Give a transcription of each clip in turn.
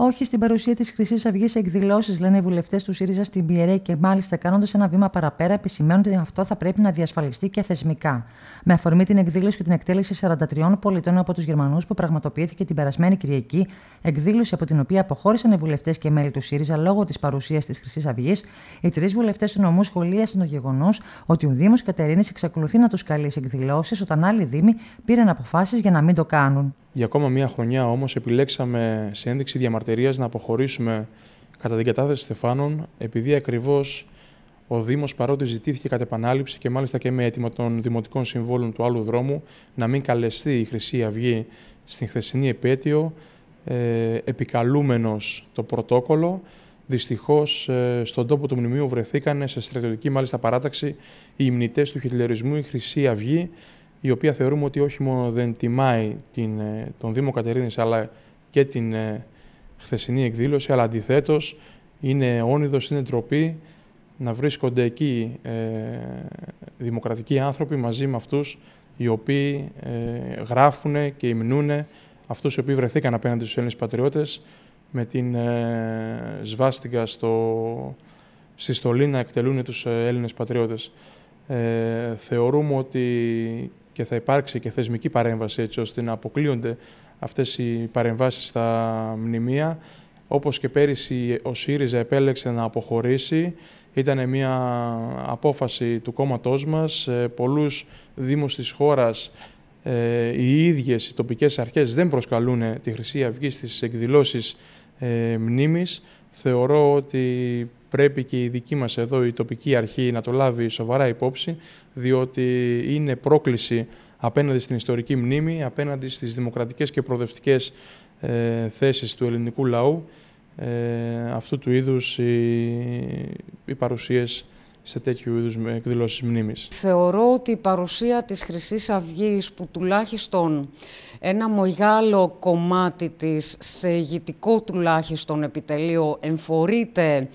όχι στην παρουσία της Χρυσής Αυγής σε εκδηλώσεις, λένε οι βουλευτές του ΣΥΡΙΖΑ στην Πιερέ και μάλιστα κάνοντας ένα βήμα παραπέρα, επισημαίνουν ότι αυτό θα πρέπει να διασφαλιστεί και θεσμικά. Με αφορμή την εκδήλωση και την εκτέλεση 43 πολιτών από τους Γερμανούς που πραγματοποιήθηκε την περασμένη Κυριακή, εκδήλωση από την οποία αποχώρησαν οι βουλευτές και μέλη του ΣΥΡΙΖΑ λόγω της παρουσίας της Χρυσής Αυγής, οι τρεις βουλευτές του νομού σχολίασαν το γεγονός ότι ο Δήμος Κατερίνης εξακολουθεί να τους καλεί εκδηλώσεις όταν άλλοι Δήμοι πήραν αποφάσεις για να μην το κάνουν. Για ακόμα μία χρονιά όμως, επιλέξαμε σε ένδειξη διαμαρτυρίας να αποχωρήσουμε κατά την κατάθεση Στεφάνων, επειδή ακριβώς ο Δήμος παρότι ζητήθηκε κατά επανάληψη και μάλιστα και με αίτημα των δημοτικών συμβόλων του άλλου δρόμου να μην καλεστεί η Χρυσή Αυγή στην χθεσινή επέτειο, ε, επικαλούμενος το πρωτόκολλο. Δυστυχώς, ε, στον τόπο του μνημείου βρεθήκανε σε στρατιωτική μάλιστα παράταξη οι υμνητές του χιτλερισμού, η Χρυσή Αυγή η οποία θεωρούμε ότι όχι μόνο δεν τιμάει την, ε, τον Δήμο Κατερίνης αλλά και την ε, χθεσινή εκδήλωση, αλλά αντιθέτως είναι όνειδος, είναι ντροπή να βρίσκονται εκεί ε, δημοκρατικοί άνθρωποι μαζί με αυτούς οι οποίοι ε, γράφουν και υμνούν αυτούς οι οποίοι βρεθήκαν απέναντι στους Έλληνες πατριώτες με την ε, σβάστηκα στο, στη στολή να εκτελούν τους Έλληνες πατριώτες. Ε, θεωρούμε ότι και θα υπάρξει και θεσμική παρέμβαση έτσι ώστε να αποκλείονται αυτές οι παρεμβάσεις στα μνημεία. Όπως και πέρυσι ο ΣΥΡΙΖΑ επέλεξε να αποχωρήσει. Ήταν μια απόφαση του κόμματός μας. Ε, πολλούς δήμους της χώρας ε, οι ίδιες οι τοπικές αρχές δεν προσκαλούν τη Χρυσή Αυγή στις εκδηλώσεις ε, μνήμης. Θεωρώ ότι πρέπει και η δική μας εδώ η τοπική αρχή να το λάβει σοβαρά υπόψη, διότι είναι πρόκληση απέναντι στην ιστορική μνήμη, απέναντι στις δημοκρατικές και προοδευτικές ε, θέσεις του ελληνικού λαού, ε, αυτού του είδους οι, οι παρουσίες σε τέτοιου είδους εκδηλώσεις μνήμης. Θεωρώ ότι η παρουσία της Χρυσής Αυγής, που τουλάχιστον ένα μεγάλο κομμάτι της σε ηγητικό τουλάχιστον επιτελείο εμφορείται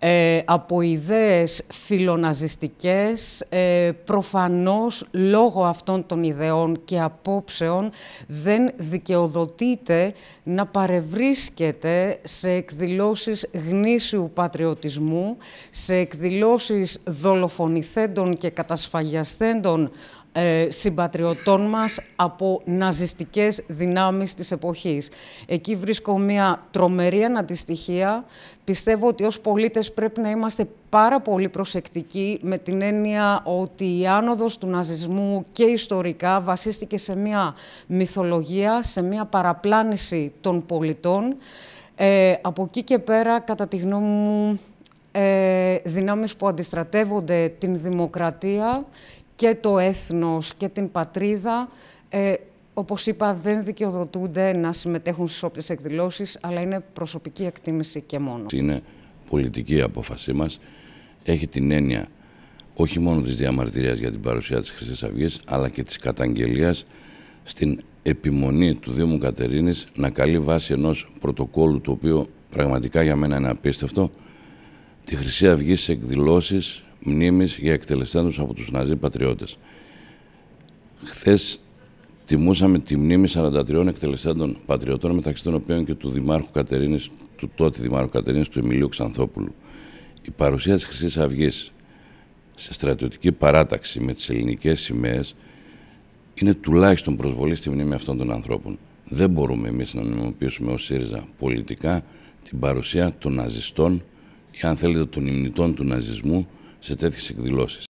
ε, από ιδέες φιλοναζιστικές, ε, προφανώς λόγω αυτών των ιδεών και απόψεων δεν δικαιοδοτείται να παρευρίσκεται σε εκδηλώσεις γνήσιου πατριωτισμού, σε εκδηλώσεις της δολοφονηθέντων και κατασφαγιασθέντων ε, συμπατριωτών μας από ναζιστικές δυνάμεις της εποχής. Εκεί βρίσκω μια τρομερή αναντιστοιχία. Πιστεύω ότι ως πολίτες πρέπει να είμαστε πάρα πολύ προσεκτικοί με την έννοια ότι η άνοδος του ναζισμού και ιστορικά βασίστηκε σε μια μυθολογία, σε μια παραπλάνηση των πολιτών. Ε, από εκεί και πέρα, κατά τη γνώμη μου, ε, δυνάμεις που αντιστρατεύονται την δημοκρατία και το έθνος και την πατρίδα. Ε, όπως είπα, δεν δικαιοδοτούνται να συμμετέχουν στις όποιες εκδηλώσεις, αλλά είναι προσωπική εκτίμηση και μόνο. Είναι πολιτική απόφασή μας. Έχει την έννοια όχι μόνο της διαμαρτυρίας για την παρουσία της Χρυσής Αυγής, αλλά και της καταγγελίας στην επιμονή του Δήμου Κατερίνης να καλεί βάση ενός πρωτοκόλλου, το οποίο πραγματικά για μένα είναι απίστευτο, τη Χρυσή Αυγή σε εκδηλώσεις μνήμης για εκτελεστέντους από τους Ναζί πατριώτες. Χθες τιμούσαμε τη μνήμη 43 εκτελεστέντων πατριωτών μεταξύ των οποίων και του Δημάρχου Κατερίνης, του τότε Δημάρχου Κατερίνης, του Εμιλίου Ξανθόπουλου. Η παρουσία της χρυσής αυγής σε στρατιωτική παράταξη με τις ελληνικές σημαίες είναι τουλάχιστον προσβολή στη μνήμη αυτών των ανθρώπων. Δεν μπορούμε εμείς να νομιμοποιήσουμε ως ΣΥΡΙΖΑ πολιτικά την παρουσία των ναζιστών ή αν θέλετε των ημνητών του ναζισμού σε τέτοιες εκδηλώσεις.